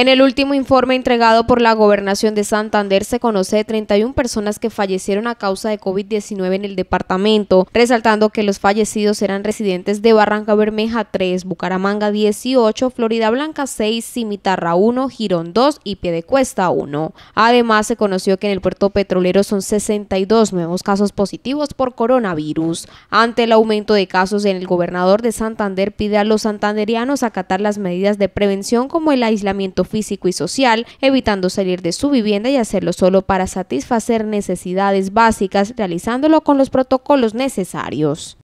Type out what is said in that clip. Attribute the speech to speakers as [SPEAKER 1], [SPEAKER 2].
[SPEAKER 1] En el último informe entregado por la Gobernación de Santander se conoce de 31 personas que fallecieron a causa de COVID-19 en el departamento, resaltando que los fallecidos eran residentes de Barranca Bermeja 3, Bucaramanga 18, Florida Blanca 6, Cimitarra 1, Girón 2 y Piedecuesta 1. Además, se conoció que en el puerto petrolero son 62 nuevos casos positivos por coronavirus. Ante el aumento de casos, el gobernador de Santander pide a los santanderianos acatar las medidas de prevención como el aislamiento físico y social, evitando salir de su vivienda y hacerlo solo para satisfacer necesidades básicas, realizándolo con los protocolos necesarios.